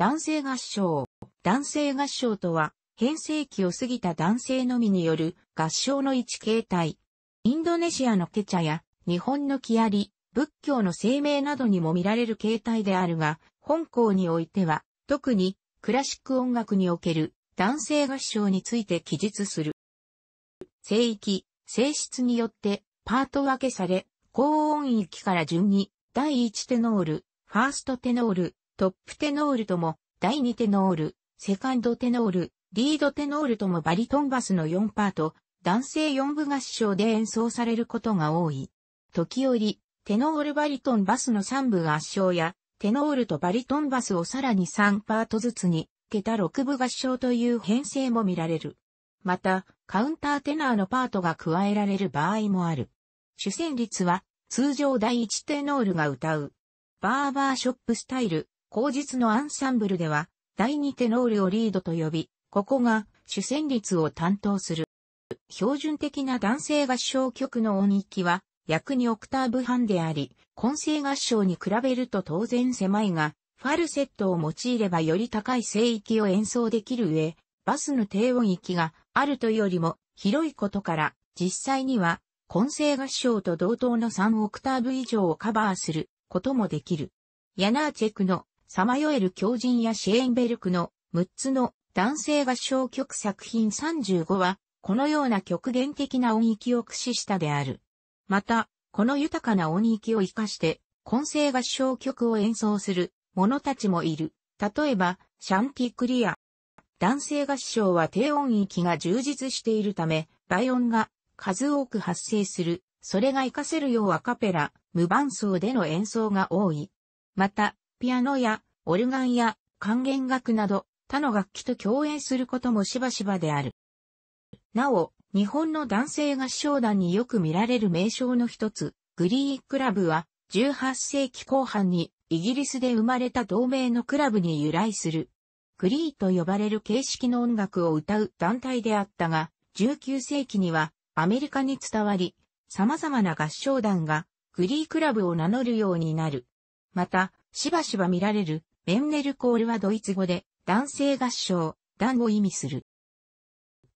男性合唱。男性合唱とは、変性期を過ぎた男性のみによる合唱の一形態。インドネシアのケチャや日本のキアリ、仏教の声明などにも見られる形態であるが、本校においては、特にクラシック音楽における男性合唱について記述する。聖域、性質によってパート分けされ、高音域から順に、第1テノール、ファーストテノール、トップテノールとも、第2テノール、セカンドテノール、リードテノールともバリトンバスの4パート、男性4部合唱で演奏されることが多い。時折、テノールバリトンバスの3部合唱や、テノールとバリトンバスをさらに3パートずつに、桁6部合唱という編成も見られる。また、カウンターテナーのパートが加えられる場合もある。主旋律は、通常第1テノールが歌う。バーバーショップスタイル、後日のアンサンブルでは、第2テノールをリードと呼び、ここが主旋律を担当する。標準的な男性合唱曲の音域は、約2オクターブ半であり、混声合唱に比べると当然狭いが、ファルセットを用いればより高い声域を演奏できる上、バスの低音域があるというよりも広いことから、実際には混声合唱と同等の3オクターブ以上をカバーすることもできる。ヤナーチェクの彷徨える狂人やシェーンベルクの6つの男性合唱曲作品35は、このような極限的な音域を駆使したである。また、この豊かな音域を活かして、混声合唱曲を演奏する者たちもいる。例えば、シャンティクリア。男性合唱は低音域が充実しているため、倍音が数多く発生する。それが活かせるようアカペラ、無伴奏での演奏が多い。また、ピアノや、オルガンや、管弦楽など、他の楽器と共演することもしばしばである。なお、日本の男性合唱団によく見られる名称の一つ、グリークラブは、18世紀後半にイギリスで生まれた同盟のクラブに由来する。グリーと呼ばれる形式の音楽を歌う団体であったが、19世紀にはアメリカに伝わり、様々な合唱団がグリークラブを名乗るようになる。また、しばしば見られる、メンネルコールはドイツ語で、男性合唱、団を意味する。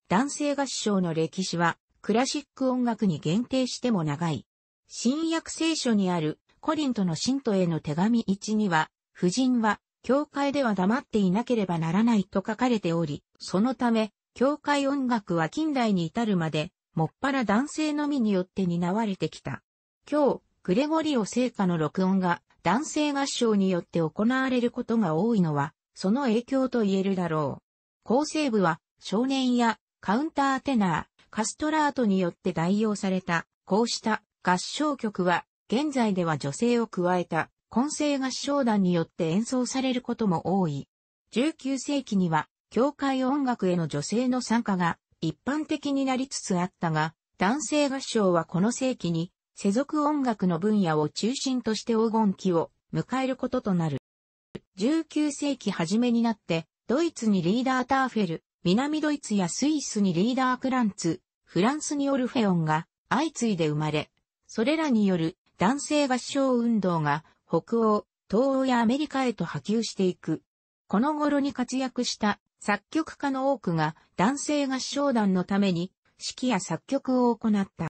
男性合唱の歴史は、クラシック音楽に限定しても長い。新約聖書にある、コリントの信徒への手紙1には、夫人は、教会では黙っていなければならないと書かれており、そのため、教会音楽は近代に至るまで、もっぱら男性のみによって担われてきた。今日、グレゴリオ聖歌の録音が男性合唱によって行われることが多いのは、その影響と言えるだろう。構成部は、少年やカウンターテナー、カストラートによって代用された、こうした合唱曲は、現在では女性を加えた、混声合唱団によって演奏されることも多い。19世紀には、教会音楽への女性の参加が一般的になりつつあったが、男性合唱はこの世紀に世俗音楽の分野を中心として黄金期を迎えることとなる。19世紀初めになって、ドイツにリーダーターフェル、南ドイツやスイスにリーダークランツ、フランスにオルフェオンが相次いで生まれ、それらによる男性合唱運動が北欧、東欧やアメリカへと波及していく。この頃に活躍した作曲家の多くが男性合唱団のために指揮や作曲を行った。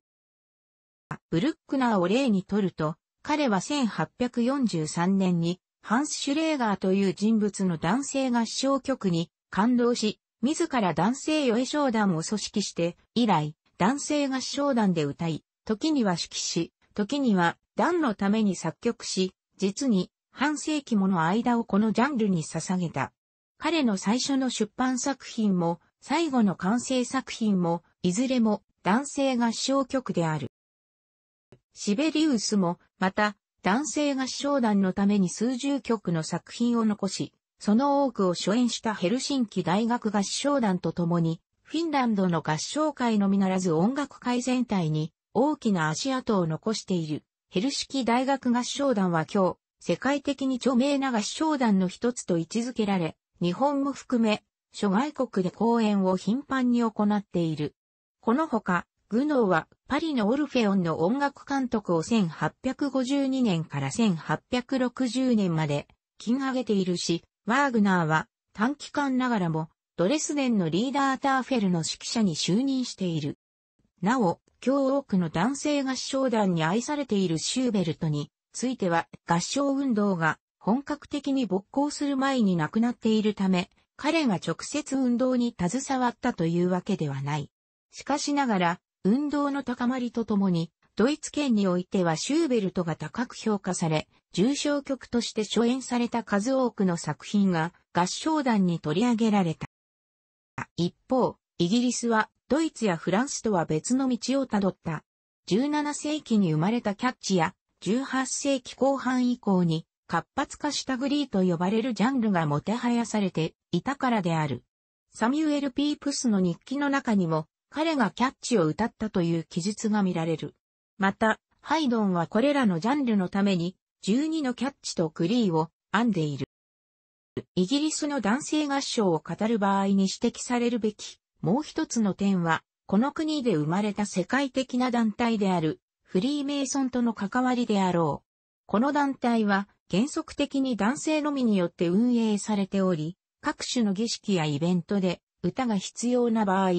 ブルックナーを例にとると、彼は1843年にハンス・シュレーガーという人物の男性合唱曲に感動し、自ら男性与え商談を組織して、以来、男性合唱団で歌い、時には指揮し、時には団のために作曲し、実に半世紀もの間をこのジャンルに捧げた。彼の最初の出版作品も、最後の完成作品も、いずれも男性合唱曲である。シベリウスも、また、男性合唱団のために数十曲の作品を残し、その多くを初演したヘルシンキ大学合唱団と共に、フィンランドの合唱会のみならず音楽界全体に大きな足跡を残している。ヘルシキ大学合唱団は今日、世界的に著名な合唱団の一つと位置づけられ、日本も含め、諸外国で公演を頻繁に行っている。このほか、グノーはパリのオルフェオンの音楽監督を1852年から1860年まで金上げているし、ワーグナーは短期間ながらもドレスデンのリーダーターフェルの指揮者に就任している。なお、今日多くの男性合唱団に愛されているシューベルトについては合唱運動が本格的に勃興する前に亡くなっているため、彼が直接運動に携わったというわけではない。しかしながら、運動の高まりとともに、ドイツ圏においてはシューベルトが高く評価され、重賞曲として初演された数多くの作品が合唱団に取り上げられた。一方、イギリスはドイツやフランスとは別の道をたどった。17世紀に生まれたキャッチや18世紀後半以降に活発化したグリーと呼ばれるジャンルがもてはやされていたからである。サミュエル・ピープスの日記の中にも彼がキャッチを歌ったという記述が見られる。また、ハイドンはこれらのジャンルのために、12のキャッチとクリーを編んでいる。イギリスの男性合唱を語る場合に指摘されるべき、もう一つの点は、この国で生まれた世界的な団体である、フリーメイソンとの関わりであろう。この団体は、原則的に男性のみによって運営されており、各種の儀式やイベントで歌が必要な場合、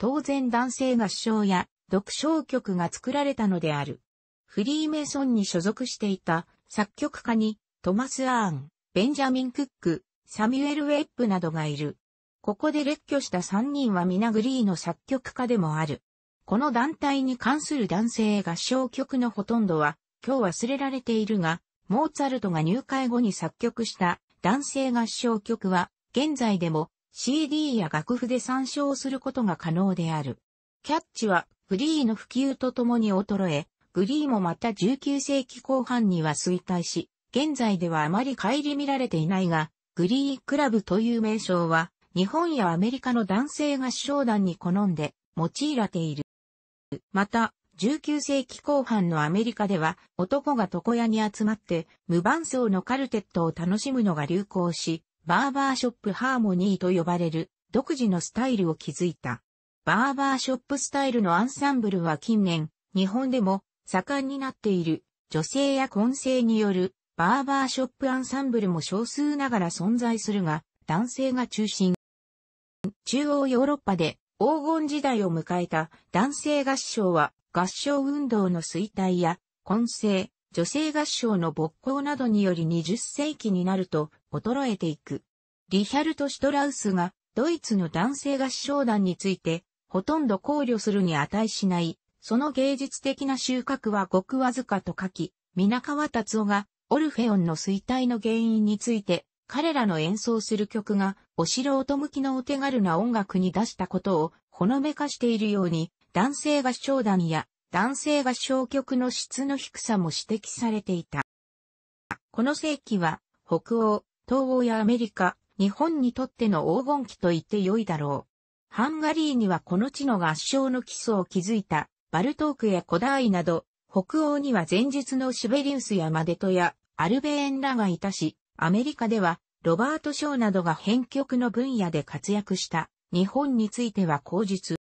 当然男性合唱や独唱曲が作られたのである。フリーメイソンに所属していた作曲家にトマス・アーン、ベンジャミン・クック、サミュエル・ウェップなどがいる。ここで列挙した3人はナグリーの作曲家でもある。この団体に関する男性合唱曲のほとんどは今日忘れられているが、モーツァルトが入会後に作曲した男性合唱曲は現在でも CD や楽譜で参照することが可能である。キャッチはフリーの普及とともに衰え、グリーもまた19世紀後半には衰退し、現在ではあまり顧みられていないが、グリークラブという名称は、日本やアメリカの男性が唱団に好んで用いられている。また、19世紀後半のアメリカでは、男が床屋に集まって、無伴奏のカルテットを楽しむのが流行し、バーバーショップハーモニーと呼ばれる独自のスタイルを築いた。バーバーショップスタイルのアンサンブルは近年、日本でも盛んになっている女性や混声によるバーバーショップアンサンブルも少数ながら存在するが、男性が中心。中央ヨーロッパで黄金時代を迎えた男性合唱は合唱運動の衰退や混声、女性合唱の勃興などにより20世紀になると衰えていく。リヒャルト・シュトラウスがドイツの男性合唱団についてほとんど考慮するに値しない、その芸術的な収穫はごくわずかと書き、皆川達夫がオルフェオンの衰退の原因について彼らの演奏する曲がお城音向きのお手軽な音楽に出したことをほのめかしているように男性合唱団や男性合唱曲の質の低さも指摘されていた。この世紀は、北欧、東欧やアメリカ、日本にとっての黄金期と言って良いだろう。ハンガリーにはこの地の合唱の基礎を築いた、バルトークやコダーイなど、北欧には前述のシベリウスやマデトや、アルベエンらがいたし、アメリカでは、ロバート・ショーなどが編曲の分野で活躍した。日本については口述。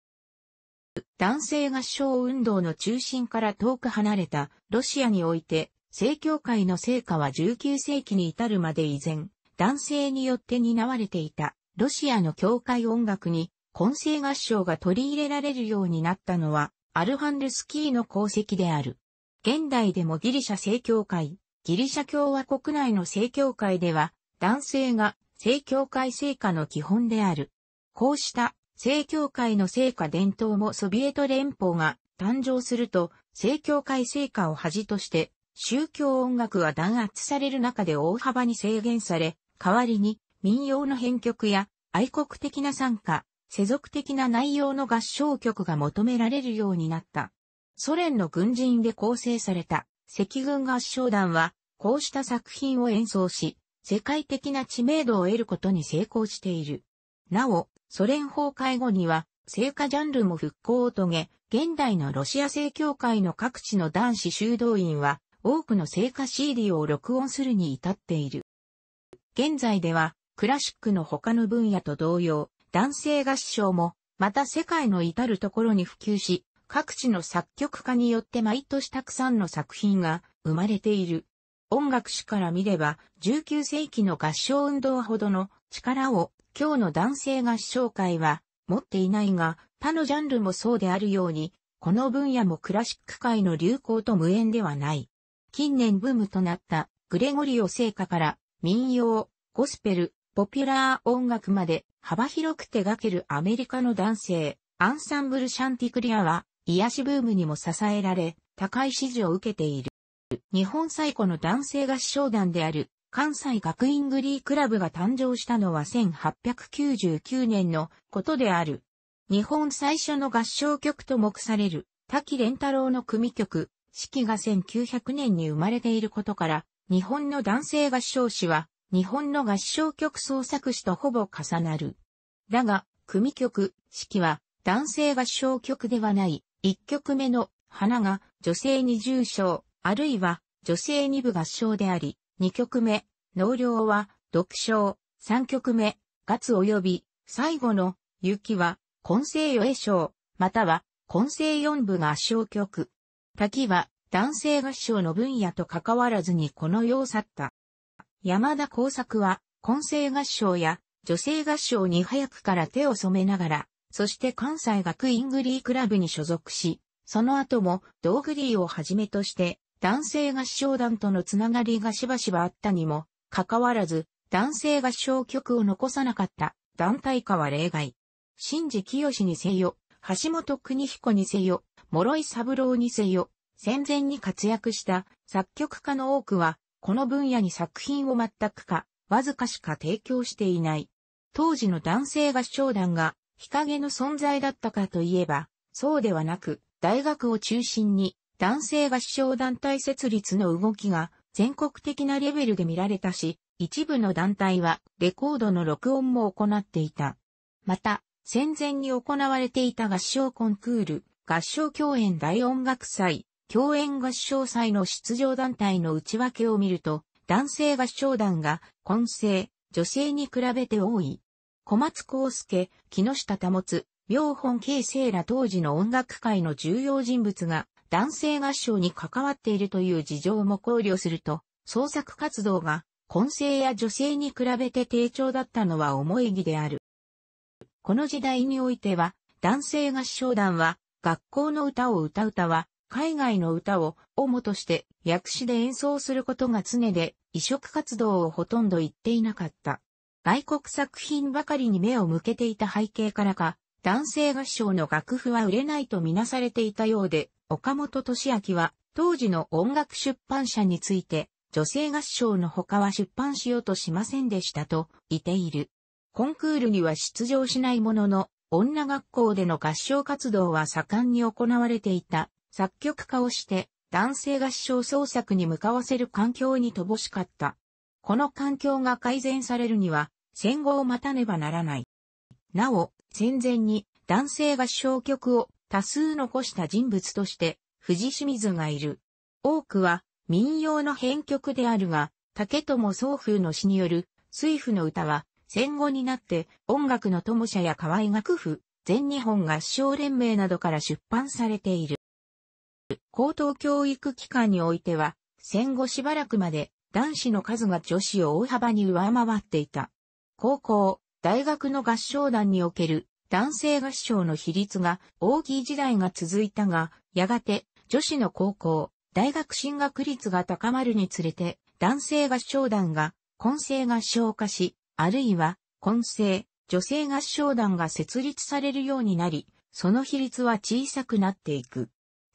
男性合唱運動の中心から遠く離れたロシアにおいて、正教会の成果は19世紀に至るまで以前、男性によって担われていたロシアの教会音楽に混声合唱が取り入れられるようになったのは、アルハンルスキーの功績である。現代でもギリシャ正教会、ギリシャ共和国内の正教会では、男性が正教会成果の基本である。こうした正教会の聖果伝統もソビエト連邦が誕生すると、正教会聖果を恥として、宗教音楽は弾圧される中で大幅に制限され、代わりに民謡の編曲や愛国的な参加、世俗的な内容の合唱曲が求められるようになった。ソ連の軍人で構成された赤軍合唱団は、こうした作品を演奏し、世界的な知名度を得ることに成功している。なお、ソ連崩壊後には、聖火ジャンルも復興を遂げ、現代のロシア正教会の各地の男子修道院は、多くの聖火 CD を録音するに至っている。現在では、クラシックの他の分野と同様、男性合唱も、また世界の至るところに普及し、各地の作曲家によって毎年たくさんの作品が生まれている。音楽史から見れば、19世紀の合唱運動ほどの力を今日の男性合唱会は持っていないが、他のジャンルもそうであるように、この分野もクラシック界の流行と無縁ではない。近年ブームとなったグレゴリオ聖歌から民謡、ゴスペル、ポピュラー音楽まで幅広く手掛けるアメリカの男性、アンサンブルシャンティクリアは癒しブームにも支えられ、高い支持を受けている。日本最古の男性合唱団である関西学院グリークラブが誕生したのは1899年のことである。日本最初の合唱曲と目される、滝連太郎の組曲、式が1900年に生まれていることから、日本の男性合唱誌は、日本の合唱曲創作誌とほぼ重なる。だが、組曲、式は、男性合唱曲ではない、一曲目の、花が、女性に重賞、あるいは、女性二部合唱であり、2曲目、納涼は、読唱、3曲目、月及び、最後の、雪は、根性与え賞または、根性四部が合唱曲。滝は、男性合唱の分野と関わらずにこの世を去った。山田耕作は、根性合唱や、女性合唱に早くから手を染めながら、そして関西学院グリークラブに所属し、その後も、道グリーをはじめとして、男性合唱団とのつながりがしばしばあったにも、かかわらず、男性合唱曲を残さなかった団体化は例外。新次清にせよ、橋本邦彦にせよ、諸井三郎にせよ、戦前に活躍した作曲家の多くは、この分野に作品を全くか、わずかしか提供していない。当時の男性合唱団が日陰の存在だったかといえば、そうではなく、大学を中心に男性合唱団体設立の動きが全国的なレベルで見られたし、一部の団体はレコードの録音も行っていた。また、戦前に行われていた合唱コンクール、合唱共演大音楽祭、共演合唱祭の出場団体の内訳を見ると、男性合唱団が混成、女性に比べて多い。小松康介、木下保つ、両本慶成ら当時の音楽界の重要人物が男性合唱に関わっているという事情も考慮すると、創作活動が混成や女性に比べて低調だったのは思い義である。この時代においては、男性合唱団は、学校の歌を歌う歌は、海外の歌を主として訳詞で演奏することが常で、移植活動をほとんど言っていなかった。外国作品ばかりに目を向けていた背景からか、男性合唱の楽譜は売れないとみなされていたようで、岡本敏明は当時の音楽出版社について、女性合唱の他は出版しようとしませんでしたと言っている。コンクールには出場しないものの、女学校での合唱活動は盛んに行われていた作曲家をして男性合唱創作に向かわせる環境に乏しかった。この環境が改善されるには戦後を待たねばならない。なお、戦前に男性合唱曲を多数残した人物として藤清水がいる。多くは民謡の編曲であるが、竹友宗風の詩による水夫の歌は戦後になって音楽の友社や河合楽譜、全日本合唱連盟などから出版されている。高等教育機関においては戦後しばらくまで男子の数が女子を大幅に上回っていた。高校、大学の合唱団における男性合唱の比率が大きい時代が続いたが、やがて女子の高校、大学進学率が高まるにつれて、男性合唱団が混成合唱化し、あるいは混成、女性合唱団が設立されるようになり、その比率は小さくなっていく。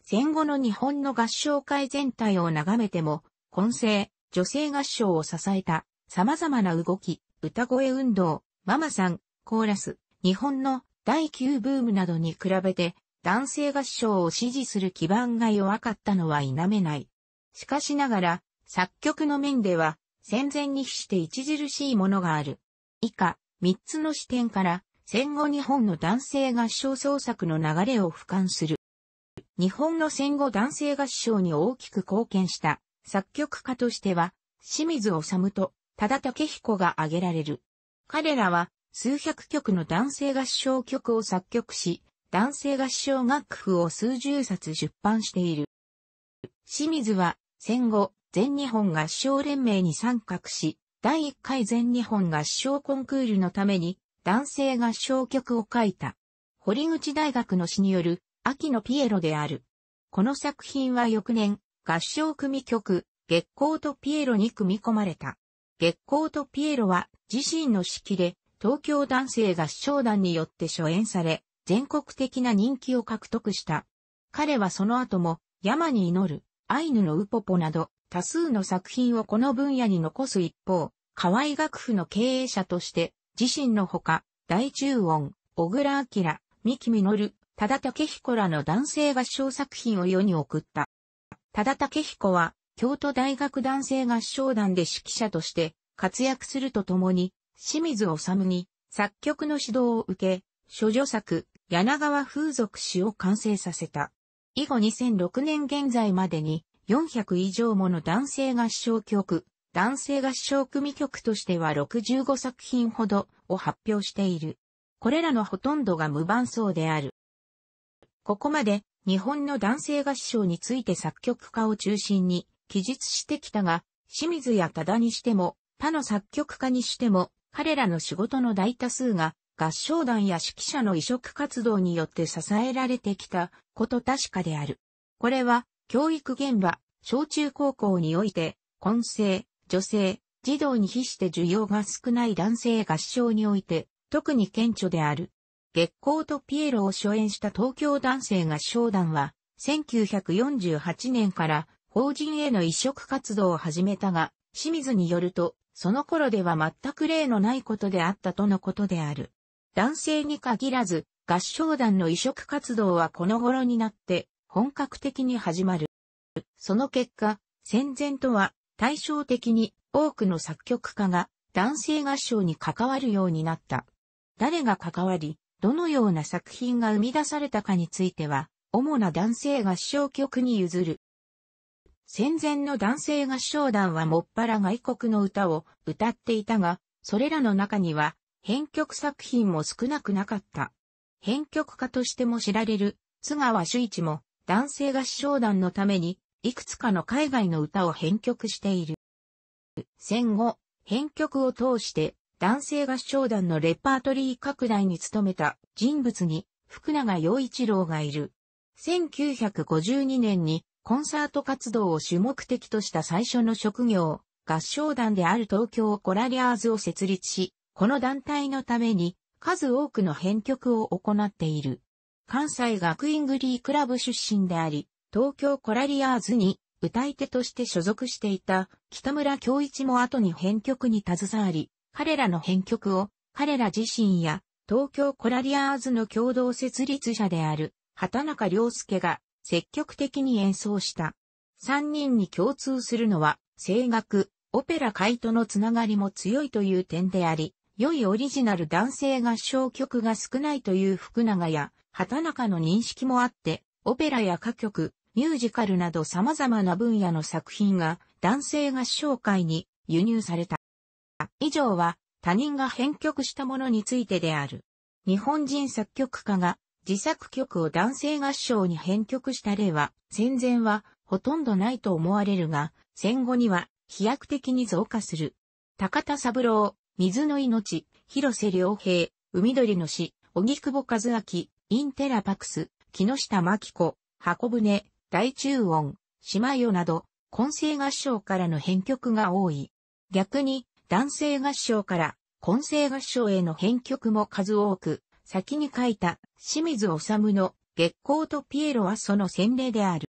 戦後の日本の合唱界全体を眺めても、混成、女性合唱を支えた様々な動き、歌声運動、ママさん、コーラス、日本の第9ブームなどに比べて男性合唱を支持する基盤が弱かったのは否めない。しかしながら、作曲の面では戦前に比して著しいものがある。以下、3つの視点から戦後日本の男性合唱創作の流れを俯瞰する。日本の戦後男性合唱に大きく貢献した作曲家としては、清水治と忠田武彦が挙げられる。彼らは数百曲の男性合唱曲を作曲し、男性合唱楽譜を数十冊出版している。清水は戦後、全日本合唱連盟に参画し、第1回全日本合唱コンクールのために男性合唱曲を書いた。堀口大学の詩による秋のピエロである。この作品は翌年、合唱組曲、月光とピエロに組み込まれた。月光とピエロは自身の指揮で東京男性合唱団によって初演され、全国的な人気を獲得した。彼はその後も、山に祈る、アイヌのウポポなど、多数の作品をこの分野に残す一方、河合学府の経営者として、自身のほか、大中音、小倉明、三木実、忠武彦らの男性合唱作品を世に送った。忠武彦は、京都大学男性合唱団で指揮者として活躍するとともに、清水治に作曲の指導を受け、諸女作、柳川風俗詩を完成させた。以後2006年現在までに400以上もの男性合唱曲、男性合唱組曲としては65作品ほどを発表している。これらのほとんどが無伴奏である。ここまで日本の男性合唱について作曲家を中心に記述してきたが、清水や多田にしても、他の作曲家にしても、彼らの仕事の大多数が、合唱団や指揮者の移植活動によって支えられてきたこと確かである。これは、教育現場、小中高校において、混成、女性、児童に比して需要が少ない男性合唱において、特に顕著である。月光とピエロを初演した東京男性合唱団は、1948年から法人への移植活動を始めたが、清水によると、その頃では全く例のないことであったとのことである。男性に限らず、合唱団の移植活動はこの頃になって本格的に始まる。その結果、戦前とは対照的に多くの作曲家が男性合唱に関わるようになった。誰が関わり、どのような作品が生み出されたかについては、主な男性合唱曲に譲る戦前の男性合唱団はもっぱら外国の歌を歌っていたが、それらの中には、編曲作品も少なくなかった。編曲家としても知られる、津川朱一も、男性合唱団のために、いくつかの海外の歌を編曲している。戦後、編曲を通して、男性合唱団のレパートリー拡大に努めた人物に、福永陽一郎がいる。1952年にコンサート活動を主目的とした最初の職業、合唱団である東京コラリアーズを設立し、この団体のために数多くの編曲を行っている。関西学院グリークラブ出身であり、東京コラリアーズに歌い手として所属していた北村京一も後に編曲に携わり、彼らの編曲を彼ら自身や東京コラリアーズの共同設立者である畑中良介が積極的に演奏した。三人に共通するのは、声楽、オペラ界とのつながりも強いという点であり、良いオリジナル男性合唱曲が少ないという福永や畑中の認識もあって、オペラや歌曲、ミュージカルなど様々な分野の作品が男性合唱会に輸入された。以上は他人が編曲したものについてである。日本人作曲家が自作曲を男性合唱に編曲した例は、戦前はほとんどないと思われるが、戦後には飛躍的に増加する。高田三郎、水の命、広瀬良平、海鳥の詩、荻窪和明、インテラパクス、木下真紀子、箱舟、大中音、島よなど、混声合唱からの編曲が多い。逆に、男性合唱から混声合唱への編曲も数多く、先に書いた清水治の月光とピエロはその洗礼である。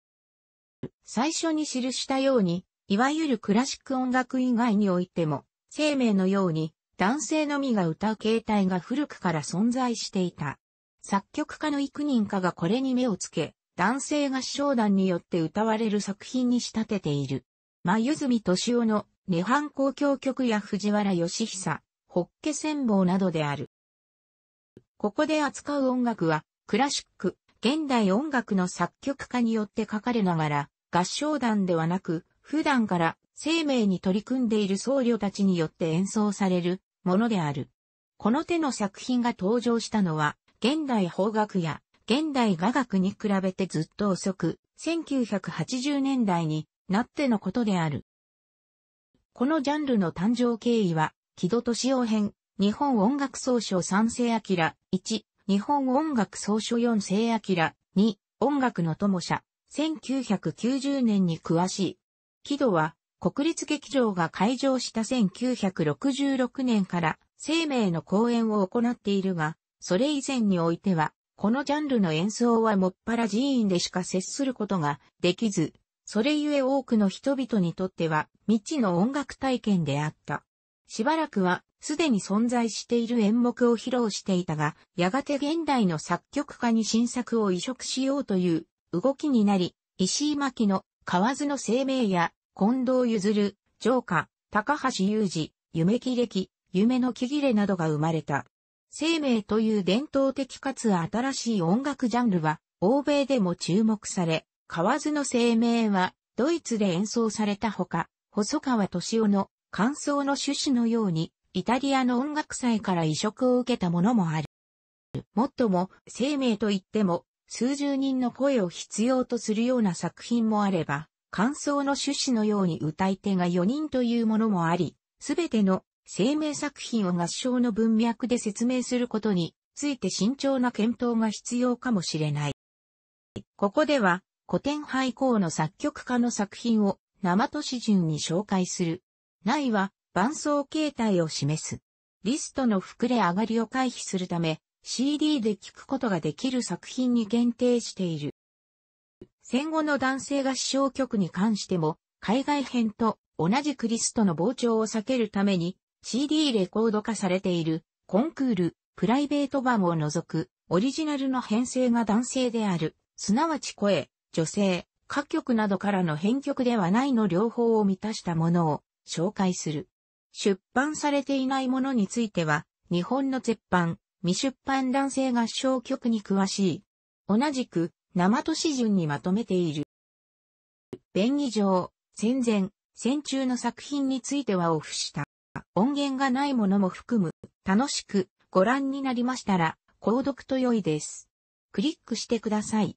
最初に記したように、いわゆるクラシック音楽以外においても、生命のように男性のみが歌う形態が古くから存在していた。作曲家の幾人かがこれに目をつけ、男性合唱団によって歌われる作品に仕立てている。眉住敏夫の涅槃公共曲や藤原義久、ホッケ戦法などである。ここで扱う音楽は、クラシック、現代音楽の作曲家によって書かれながら、合唱団ではなく、普段から生命に取り組んでいる僧侶たちによって演奏されるものである。この手の作品が登場したのは、現代邦楽や現代雅楽に比べてずっと遅く、1980年代になってのことである。このジャンルの誕生経緯は、木戸敏夫編、日本音楽総書三世明、1、日本音楽総書四世明、2、音楽の友者、1990年に詳しい。木戸は、国立劇場が開場した1966年から、生命の公演を行っているが、それ以前においては、このジャンルの演奏はもっぱら寺院でしか接することができず、それゆえ多くの人々にとっては未知の音楽体験であった。しばらくはすでに存在している演目を披露していたが、やがて現代の作曲家に新作を移植しようという動きになり、石井巻の河津の生命や近藤譲、る、城下、高橋雄二、夢木歴、夢の木切れなどが生まれた。生命という伝統的かつ新しい音楽ジャンルは、欧米でも注目され、河津の生命は、ドイツで演奏されたほか、細川敏夫の感想の趣旨のように、イタリアの音楽祭から移植を受けたものもある。もっとも、生命といっても、数十人の声を必要とするような作品もあれば、感想の趣旨のように歌い手が4人というものもあり、すべての生命作品を合唱の文脈で説明することについて慎重な検討が必要かもしれない。ここでは、古典廃校の作曲家の作品を生都市順に紹介する。ないは、伴奏形態を示す。リストの膨れ上がりを回避するため、CD で聴くことができる作品に限定している。戦後の男性合唱曲に関しても、海外編と同じくリストの膨張を避けるために CD レコード化されているコンクール、プライベート版を除くオリジナルの編成が男性である、すなわち声、女性、歌曲などからの編曲ではないの両方を満たしたものを紹介する。出版されていないものについては、日本の絶版、未出版男性合唱曲に詳しい。同じく、生都市順にまとめている。便宜上、戦前、戦中の作品についてはオフした。音源がないものも含む、楽しくご覧になりましたら、購読と良いです。クリックしてください。